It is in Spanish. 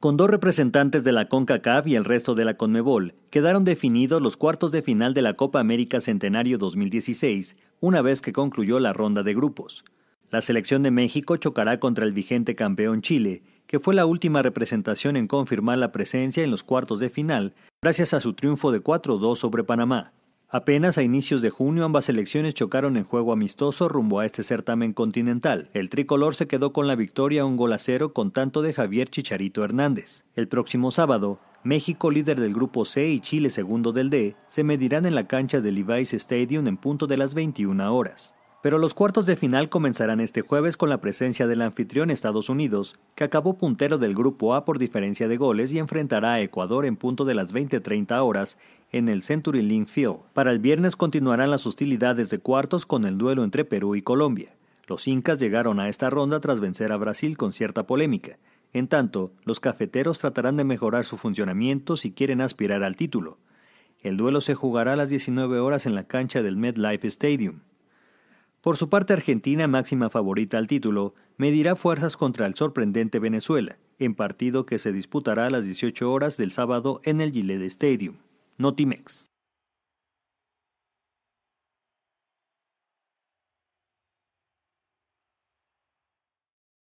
Con dos representantes de la CONCACAF y el resto de la CONMEBOL, quedaron definidos los cuartos de final de la Copa América Centenario 2016, una vez que concluyó la ronda de grupos. La selección de México chocará contra el vigente campeón Chile, que fue la última representación en confirmar la presencia en los cuartos de final, gracias a su triunfo de 4-2 sobre Panamá. Apenas a inicios de junio ambas selecciones chocaron en juego amistoso rumbo a este certamen continental. El tricolor se quedó con la victoria un gol a cero con tanto de Javier Chicharito Hernández. El próximo sábado, México, líder del grupo C y Chile, segundo del D, se medirán en la cancha del Levi's Stadium en punto de las 21 horas. Pero los cuartos de final comenzarán este jueves con la presencia del anfitrión Estados Unidos, que acabó puntero del Grupo A por diferencia de goles y enfrentará a Ecuador en punto de las 20:30 horas en el Century Field. Para el viernes continuarán las hostilidades de cuartos con el duelo entre Perú y Colombia. Los incas llegaron a esta ronda tras vencer a Brasil con cierta polémica. En tanto, los cafeteros tratarán de mejorar su funcionamiento si quieren aspirar al título. El duelo se jugará a las 19 horas en la cancha del MetLife Stadium. Por su parte, Argentina, máxima favorita al título, medirá fuerzas contra el sorprendente Venezuela, en partido que se disputará a las 18 horas del sábado en el Gillette Stadium. Notimex.